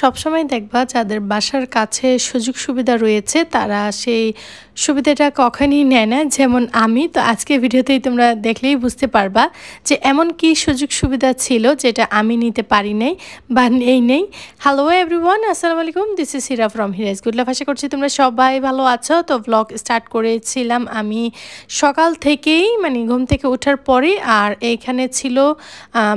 সবসময় দেখবা যাদের বাসার কাছে সুযোগ সুবিধা রয়েছে তারা সেই সুবিধাটা কখনই নেয় না যেমন আমি তো আজকে ভিডিওতেই তোমরা দেখলেই বুঝতে পারবা যে এমন কি সুযোগ সুবিধা ছিল যেটা আমি নিতে পারি নাই বা নেই নেই হ্যালো এভরিওয়ান আসসালামু আলাইকুম দিস ইস হিরা ফ্রম হিরাজ গুডলা ভাষা করছি তোমরা সবাই ভালো আছো তো ব্লগ স্টার্ট করেছিলাম আমি সকাল থেকেই মানে ঘুম থেকে ওঠার পরে আর এইখানে ছিল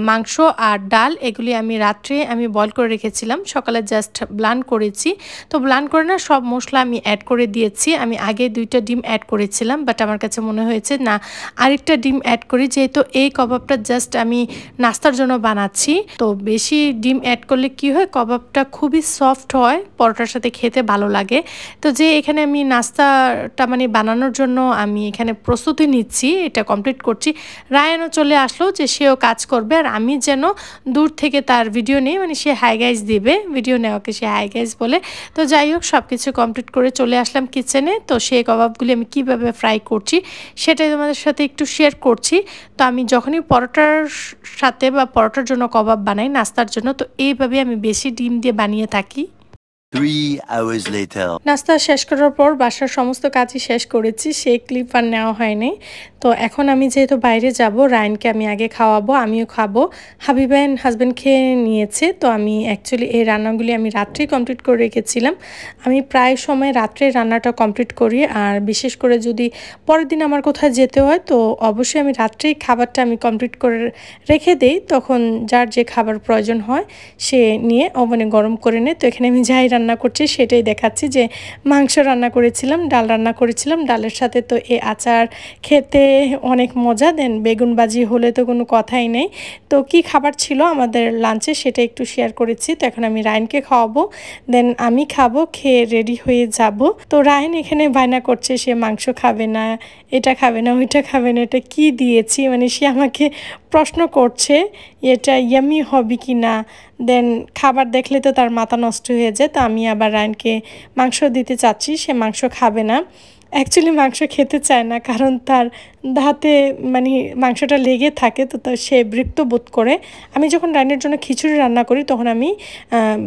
মাংস আর ডাল এগুলি আমি রাত্রে আমি বয়ল করে রেখেছিলাম সকালে জাস্ট ব্লান করেছি তো ব্লান করে না সব মশলা আমি অ্যাড করে দিয়েছি আমি আগে দুইটা ডিম অ্যাড করেছিলাম বাট আমার কাছে মনে হয়েছে না আরেকটা ডিম অ্যাড করি যেহেতু এই কবাবটা জাস্ট আমি নাস্তার জন্য বানাচ্ছি তো বেশি ডিম অ্যাড করলে কি হয় কবাবটা খুবই সফট হয় পরোটার সাথে খেতে ভালো লাগে তো যে এখানে আমি নাস্তাটা মানে বানানোর জন্য আমি এখানে প্রস্তুতি নিচ্ছি এটা কমপ্লিট করছি রায়ানও চলে আসলো যে সেও কাজ করবে আর আমি যেন দূর থেকে তার ভিডিও নেই মানে সে হাই গাইজ দিবে ভিডিও নেওয়াকে সে হাই গাইজ বলে তো যাই হোক সব কিছু কমপ্লিট করে চলে আসলাম কিচেনে তো সে এই কবাবগুলি আমি কিভাবে ফ্রাই করছি সেটাই তোমাদের সাথে একটু শেয়ার করছি তো আমি যখনই পরোটার সাথে বা পরোটার জন্য কবাব বানাই নাস্তার জন্য তো এইভাবে আমি বেশি ডিম দিয়ে বানিয়ে থাকি নাস্তা শেষ করার পর বাসার সমস্ত কাজই শেষ করেছি সেই ক্লিপ আর নেওয়া হয়নি তো এখন আমি যেহেতু বাইরে যাব রায়নকে আমি আগে খাওয়াবো আমিও খাবো হাবিবায়ন হাজব্যান্ড খেয়ে নিয়েছে তো আমি অ্যাকচুয়ালি এই রান্নাগুলি আমি রাত্রেই কমপ্লিট করে রেখেছিলাম আমি প্রায় সময় রাত্রে রান্নাটা কমপ্লিট করি আর বিশেষ করে যদি পরের দিন আমার কোথায় যেতে হয় তো অবশ্যই আমি রাত্রেই খাবারটা আমি কমপ্লিট করে রেখে দেই তখন যার যে খাবার প্রয়োজন হয় সে নিয়ে ওভেনে গরম করে নেয় তো এখানে আমি যাই রান্না রান্না করছি সেটাই দেখাচ্ছি যে মাংস রান্না করেছিলাম ডাল রান্না করেছিলাম ডালের সাথে তো এ আচার খেতে অনেক মজা দেন বেগুন বাজি হলে তো কোনো কথাই নেই তো কি খাবার ছিল আমাদের লাঞ্চে সেটা একটু শেয়ার করেছি তো এখন আমি রায়নকে খাওয়াবো দেন আমি খাবো খেয়ে রেডি হয়ে যাব তো রায়ন এখানে বায়না করছে সে মাংস খাবে না এটা খাবে না ওইটা খাবে না এটা কি দিয়েছি মানে সে আমাকে প্রশ্ন করছে এটা ইয়ামি হবে কি না দেন খাবার দেখলে তো তার মাথা নষ্ট হয়ে যায় তো আমি আবার রায়নকে মাংস দিতে চাচ্ছি সে মাংস খাবে না অ্যাকচুয়ালি মাংস খেতে চায় না কারণ তার হাতে মানে মাংসটা লেগে থাকে তো সে বৃক্ত বোধ করে আমি যখন রান্নার জন্য খিচুড়ি রান্না করি তখন আমি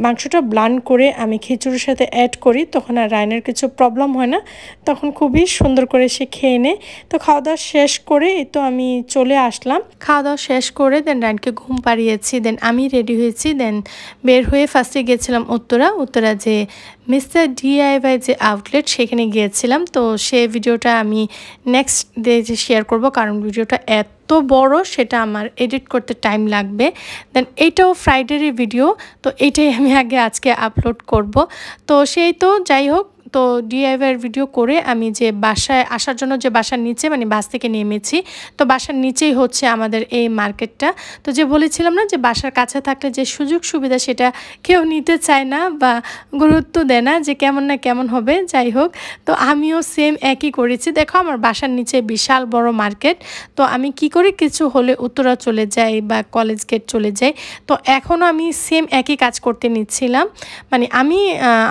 মাংসটা ব্লান করে আমি খিচুড়ির সাথে অ্যাড করি তখন আর রায়নের কিছু প্রবলেম হয় না তখন খুবই সুন্দর করে সে খেয়ে নেয় তো খাওয়া দাওয়া শেষ করে তো আমি চলে আসলাম খাওয়া দাওয়া শেষ করে দেন রায়নকে ঘুম পাড়িয়েছি দেন আমি রেডি হয়েছি দেন বের হয়ে ফার্স্টে গিয়েছিলাম উত্তরা উত্তরা যে মিস্টার ডিআইভাই যে আউটলেট সেখানে গিয়েছিলাম তো সে ভিডিওটা আমি নেক্সট ডে শেয়ার করব কারণ ভিডিওটা এত বড় সেটা আমার এডিট করতে টাইম লাগবে দেন এইটাও ফ্রাইডেরই ভিডিও তো এইটাই আমি আগে আজকে আপলোড করব তো সেই তো যাই হোক তো ডিআইওয়াইয়ের ভিডিও করে আমি যে বাসায় আসার জন্য যে বাসার নিচে মানে বাস থেকে নেমেছি তো বাসার নিচেই হচ্ছে আমাদের এই মার্কেটটা তো যে বলেছিলাম না যে বাসার কাছে থাকলে যে সুযোগ সুবিধা সেটা কেউ নিতে চায় না বা গুরুত্ব দেয় না যে কেমন না কেমন হবে যাই হোক তো আমিও সেম একই করেছি দেখো আমার বাসার নিচে বিশাল বড় মার্কেট তো আমি কি করে কিছু হলে উত্তরা চলে যাই বা কলেজ গেট চলে যাই তো এখনও আমি সেম একই কাজ করতে নিচ্ছিলাম মানে আমি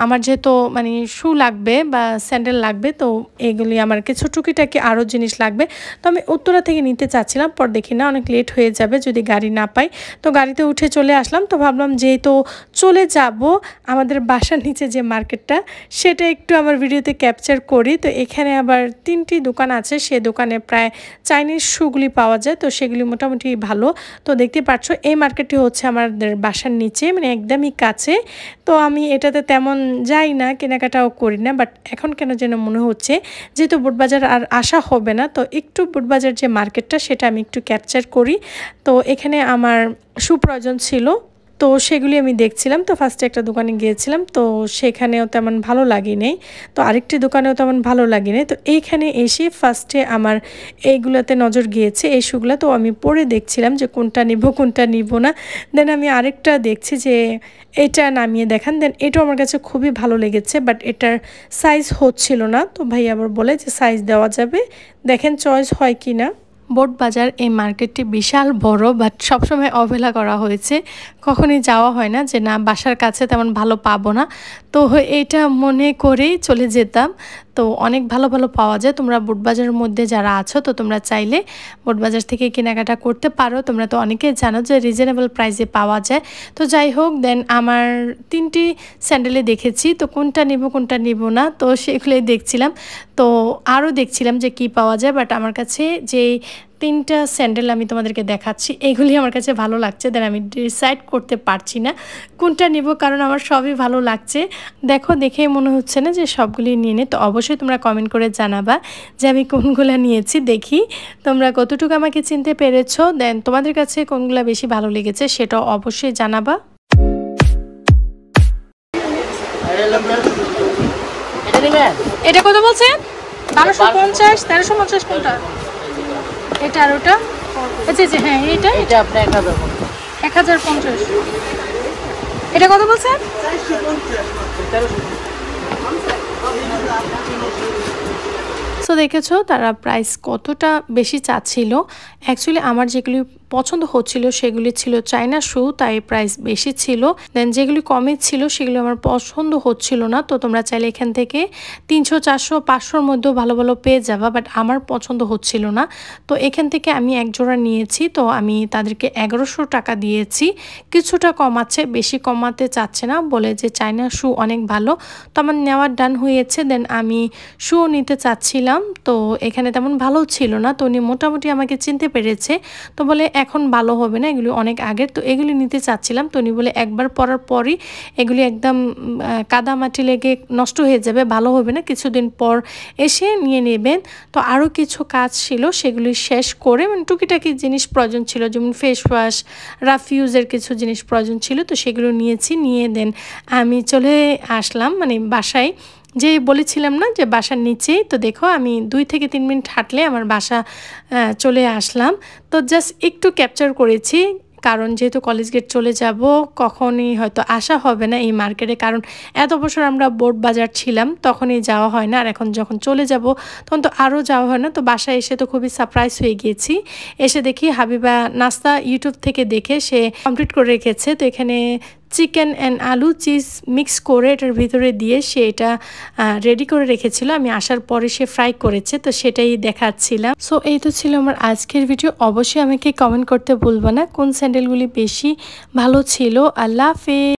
আমার যেহেতু মানে সু লাগ লাগবে বা স্যান্ডেল লাগবে তো এগুলি আমার কিছু টুকিটাকি আরও জিনিস লাগবে তো আমি উত্তরা থেকে নিতে চাচ্ছিলাম পর দেখি না অনেক লেট হয়ে যাবে যদি গাড়ি না পাই তো গাড়িতে উঠে চলে আসলাম তো ভাবলাম যেহেতু চলে যাব আমাদের বাসার নিচে যে মার্কেটটা সেটা একটু আমার ভিডিওতে ক্যাপচার করি তো এখানে আবার তিনটি দোকান আছে সে দোকানে প্রায় চাইনিজ শুগুলি পাওয়া যায় তো সেগুলি মোটামুটি ভালো তো দেখতে পাচ্ছ এই মার্কেটটি হচ্ছে আমাদের বাসার নিচে মানে একদমই কাছে তো আমি এটাতে তেমন যাই না কেনাকাটাও করি না না বাট এখন কেন যেন মনে হচ্ছে যেহেতু বুটবাজার আর আসা হবে না তো একটু বুটবাজার যে মার্কেটটা সেটা আমি একটু ক্যাপচার করি তো এখানে আমার সুপ্রয়োজন ছিল তো সেগুলি আমি দেখছিলাম তো ফার্স্টে একটা দোকানে গিয়েছিলাম তো সেখানেও তেমন ভালো লাগেনি তো আরেকটি দোকানেও তেমন ভালো লাগেনি তো এইখানে এসে ফার্স্টে আমার এইগুলোতে নজর গিয়েছে এই শুগুলো তো আমি পরে দেখছিলাম যে কোনটা নিব কোনটা নিব না দেন আমি আরেকটা দেখছি যে এটা নামিয়ে দেখান দেন এটাও আমার কাছে খুবই ভালো লেগেছে বাট এটার সাইজ হচ্ছিল না তো ভাই আবার বলে যে সাইজ দেওয়া যাবে দেখেন চয়েস হয় কি না বোটবাজার এই মার্কেটটি বিশাল বড় বাট সবসময় অবহেলা করা হয়েছে কখনই যাওয়া হয় না যে না বাসার কাছে তেমন ভালো পাবো না তো এটা মনে করেই চলে যেতাম তো অনেক ভালো ভালো পাওয়া যায় তোমরা বুটবাজারের মধ্যে যারা আছো তো তোমরা চাইলে বুটবাজার থেকে কেনাকাটা করতে পারো তোমরা তো অনেকে জানো যে রিজনেবল প্রাইসে পাওয়া যায় তো যাই হোক দেন আমার তিনটি স্যান্ডেলে দেখেছি তো কোনটা নেব কোনটা নেব না তো সেগুলোই দেখছিলাম তো আরও দেখছিলাম যে কি পাওয়া যায় বাট আমার কাছে যেই তিনটা স্যান্ডেল আমি তোমাদেরকে দেখাচ্ছি এগুলি আমার কাছে ভালো লাগছে দেন আমি ডিসাইড করতে পারছি না কোনটা নেব কারণ আমার সবই ভালো লাগছে দেখো দেখে মনে হচ্ছে না যে সবগুলি নিয়ে নে তো অবশ্যই তোমরা কমেন্ট করে জানাবা যে আমি কোনগুলো নিয়েছি দেখি তোমরা কতটুকু আমাকে চিনতে পেরেছ দেন তোমাদের কাছে কোনগুলো বেশি ভালো লেগেছে সেটা অবশ্যই জানাবা এটা কত বলছেন বারোশো পঞ্চাশ তেরোশো পঞ্চাশ কোনটা এটা আর ওটা আচ্ছা আচ্ছা হ্যাঁ এটা এটা আপনার এক হাজার এক হাজার পঞ্চাশ এটা কত বলছেন সো দেখেছো তারা প্রাইস কতটা বেশি চাচ্ছিল অ্যাকচুয়ালি আমার যেগুলি পছন্দ হচ্ছিল সেগুলি ছিল চাইনা শু তাই প্রাইস বেশি ছিল দেন যেগুলি কমে ছিল সেগুলি আমার পছন্দ হচ্ছিল না তো তোমরা চাইলে এখান থেকে তিনশো চারশো পাঁচশোর মধ্যেও ভালো ভালো পেয়ে যাবা বাট আমার পছন্দ হচ্ছিল না তো এখান থেকে আমি এক জোড়া নিয়েছি তো আমি তাদেরকে এগারোশো টাকা দিয়েছি কিছুটা কমাচ্ছে বেশি কমাতে চাচ্ছে না বলে যে চাইনা শু অনেক ভালো তো আমার নেওয়ার ডান হয়েছে দেন আমি শু নিতে চাচ্ছিলাম তো এখানে তেমন ভালো ছিল না তো উনি মোটামুটি আমাকে চিনতে পেরেছে তো বলে এখন ভালো হবে না এগুলি অনেক আগের তো এগুলি নিতে চাচ্ছিলাম তনি বলে একবার পরার পরই এগুলি একদম কাদা মাটি লেগে নষ্ট হয়ে যাবে ভালো হবে না কিছুদিন পর এসে নিয়ে নেবেন তো আরও কিছু কাজ ছিল সেগুলি শেষ করে মানে টুকিটাকি জিনিস প্রয়োজন ছিল যেমন ফেস ওয়াশ রাফিউজের কিছু জিনিস প্রয়োজন ছিল তো সেগুলো নিয়েছি নিয়ে দেন আমি চলে আসলাম মানে বাসায় যে বলেছিলাম না যে বাসার নিচেই তো দেখো আমি দুই থেকে তিন মিনিট হাঁটলে আমার বাসা চলে আসলাম তো জাস্ট একটু ক্যাপচার করেছি কারণ যেহেতু কলেজ গেট চলে যাব কখনই হয়তো আসা হবে না এই মার্কেটে কারণ এত বছর আমরা বোর্ড বাজার ছিলাম তখনই যাওয়া হয় না আর এখন যখন চলে যাব তখন তো আরও যাওয়া হয় না তো বাসায় এসে তো খুবই সারপ্রাইজ হয়ে গিয়েছি এসে দেখি হাবিবা নাস্তা ইউটিউব থেকে দেখে সে কমপ্লিট করে রেখেছে তো এখানে চিকেন অ্যান্ড আলু চিজ মিক্স করে এটার ভিতরে দিয়ে সে এটা রেডি করে রেখেছিল আমি আসার পরে সে ফ্রাই করেছে তো সেটাই দেখাচ্ছিলাম সো এই তো ছিল আমার আজকের ভিডিও অবশ্যই আমাকে কমেন্ট করতে ভুলবো না কোন স্যান্ডেলগুলি বেশি ভালো ছিল আল্লাহ হাফেজ